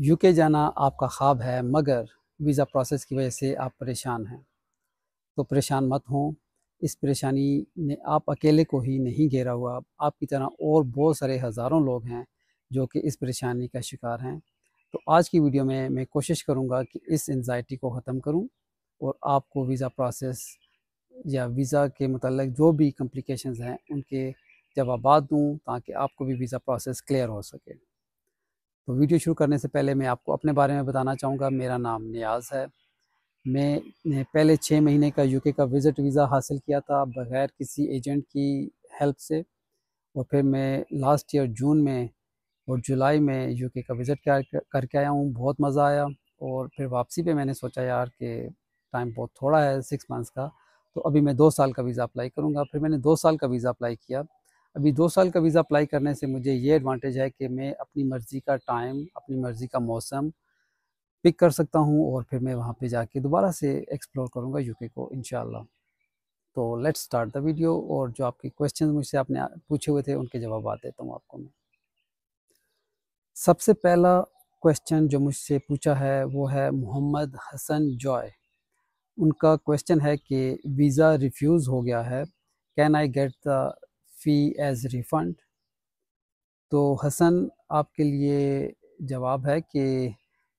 UK जाना आपका ख्वाब है मगर वीज़ा प्रोसेस की वजह से आप परेशान हैं तो परेशान मत हों इस परेशानी ने आप अकेले को ही नहीं घेरा हुआ आपकी तरह और बहुत सारे हज़ारों लोग हैं जो कि इस परेशानी का शिकार हैं तो आज की वीडियो में मैं कोशिश करूंगा कि इस एनजाइटी को ख़त्म करूं और आपको वीज़ा प्रोसेस या वीज़ा के मतलब जो भी कम्प्लिकेशन हैं उनके जवाब दूँ ताकि आपको भी वीज़ा प्रोसेस क्लियर हो सके तो वीडियो शुरू करने से पहले मैं आपको अपने बारे में बताना चाहूँगा मेरा नाम नियाज है मैं पहले छः महीने का यूके का विज़िट वीज़ा हासिल किया था बग़ैर किसी एजेंट की हेल्प से और फिर मैं लास्ट ईयर जून में और जुलाई में यूके का विज़िट कर करके आया हूँ बहुत मज़ा आया और फिर वापसी पर मैंने सोचा यार कि टाइम बहुत थोड़ा है सिक्स मंथ्स का तो अभी मैं दो साल का वीज़ा अप्लाई करूँगा फिर मैंने दो साल का वीज़ा अप्लाई किया अभी दो साल का वीज़ा अप्लाई करने से मुझे ये एडवांटेज है कि मैं अपनी मर्ज़ी का टाइम अपनी मर्ज़ी का मौसम पिक कर सकता हूँ और फिर मैं वहाँ पे जाके दोबारा से एक्सप्लोर करूँगा यूके को इन तो लेट्स स्टार्ट द वीडियो और जो आपके क्वेश्चन मुझसे आपने पूछे हुए थे उनके जवाब देता हूँ आपको मैं सबसे पहला क्वेश्चन जो मुझसे पूछा है वो है मोहम्मद हसन जॉय उनका क्वेश्चन है कि वीज़ा रिफ्यूज़ हो गया है can I get the fee as refund तो हसन आपके लिए जवाब है कि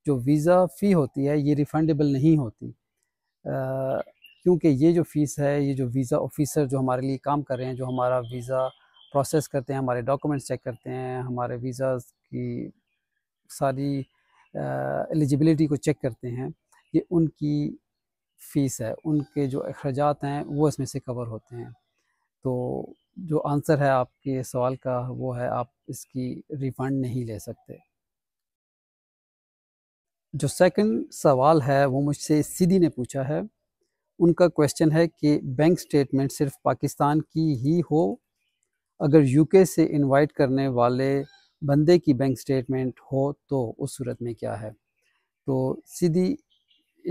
जो वीज़ा फ़ी होती है ये रिफ़ंडेबल नहीं होती क्योंकि ये जो फ़ीस है ये जो वीज़ा ऑफिसर जो हमारे लिए काम कर रहे हैं जो हमारा वीज़ा प्रोसेस करते हैं हमारे डॉक्यूमेंट्स चेक करते हैं हमारे वीज़ा की सारी एलिजिबिलिटी को चेक करते हैं ये उनकी फ़ीस है उनके जो अखराज हैं वो इसमें से कवर होते हैं तो जो आंसर है आपके सवाल का वो है आप इसकी रिफंड नहीं ले सकते जो सेकंड सवाल है वो मुझसे सीधी ने पूछा है उनका क्वेश्चन है कि बैंक स्टेटमेंट सिर्फ पाकिस्तान की ही हो अगर यूके से इनवाइट करने वाले बंदे की बैंक स्टेटमेंट हो तो उस सूरत में क्या है तो सीधी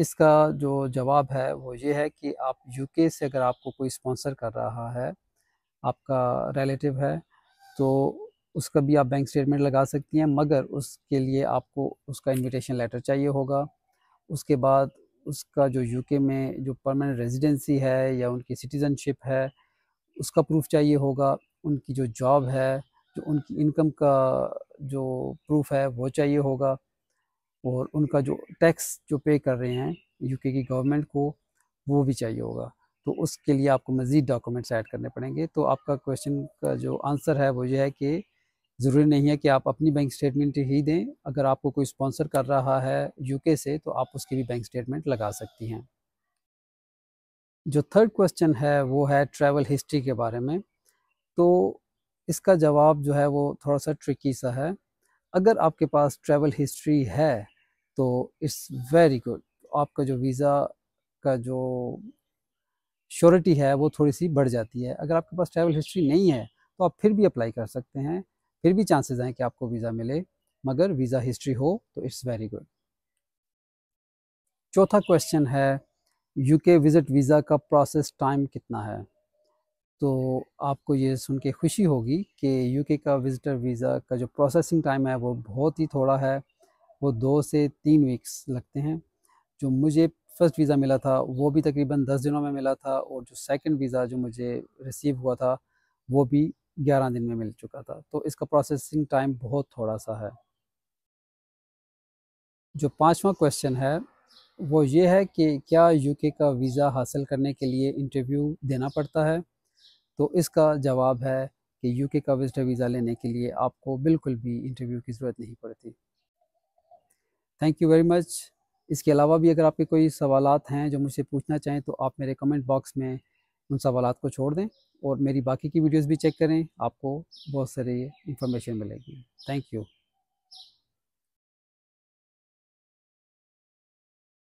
इसका जो जवाब है वो ये है कि आप यूके से अगर आपको कोई स्पॉन्सर कर रहा है आपका रिलेटिव है तो उसका भी आप बैंक स्टेटमेंट लगा सकती हैं मगर उसके लिए आपको उसका इनविटेशन लेटर चाहिए होगा उसके बाद उसका जो यूके में जो परमानेंट रेजिडेंसी है या उनकी सिटीज़नशिप है उसका प्रूफ चाहिए होगा उनकी जो जॉब है जो उनकी इनकम का जो प्रूफ है वो चाहिए होगा और उनका जो टैक्स जो पे कर रहे हैं यूके की गवर्नमेंट को वो भी चाहिए होगा तो उसके लिए आपको मज़ीद डॉक्यूमेंट्स ऐड करने पड़ेंगे तो आपका क्वेश्चन का जो आंसर है वो ये है कि ज़रूरी नहीं है कि आप अपनी बैंक स्टेटमेंट ही दें अगर आपको कोई स्पॉन्सर कर रहा है यूके से तो आप उसकी भी बैंक स्टेटमेंट लगा सकती हैं जो थर्ड क्वेश्चन है वो है ट्रैवल हिस्ट्री के बारे में तो इसका जवाब जो है वो थोड़ा सा ट्रिकी सा है अगर आपके पास ट्रैवल हिस्ट्री है तो इट्स वेरी गुड आपका जो वीज़ा का जो श्योरिटी है वो थोड़ी सी बढ़ जाती है अगर आपके पास ट्रैवल हिस्ट्री नहीं है तो आप फिर भी अप्लाई कर सकते हैं फिर भी चांसेस हैं कि आपको वीज़ा मिले मगर वीज़ा हिस्ट्री हो तो इट्स वेरी गुड चौथा क्वेश्चन है यूके विज़िट वीज़ा का प्रोसेस टाइम कितना है तो आपको ये सुन के खुशी होगी कि यूके का विज़िटर वीज़ा का जो प्रोसेसिंग टाइम है वो बहुत ही थोड़ा है वो दो से तीन वीक्स लगते हैं जो मुझे फ़र्स्ट वीज़ा मिला था वो भी तकरीबन दस दिनों में मिला था और जो सेकंड वीज़ा जो मुझे रिसीव हुआ था वो भी ग्यारह दिन में मिल चुका था तो इसका प्रोसेसिंग टाइम बहुत थोड़ा सा है जो पांचवा क्वेश्चन है वो ये है कि क्या यूके का वीज़ा हासिल करने के लिए इंटरव्यू देना पड़ता है तो इसका जवाब है कि यूके का विजिटर वीज़ा लेने के लिए आपको बिल्कुल भी इंटरव्यू की ज़रूरत नहीं पड़ती थैंक यू वेरी मच इसके अलावा भी अगर आपके कोई सवाल हैं जो मुझसे पूछना चाहें तो आप मेरे कमेंट बॉक्स में उन सवाल को छोड़ दें और मेरी बाकी की वीडियोज़ भी चेक करें आपको बहुत सारी इन्फॉर्मेशन मिलेगी थैंक यू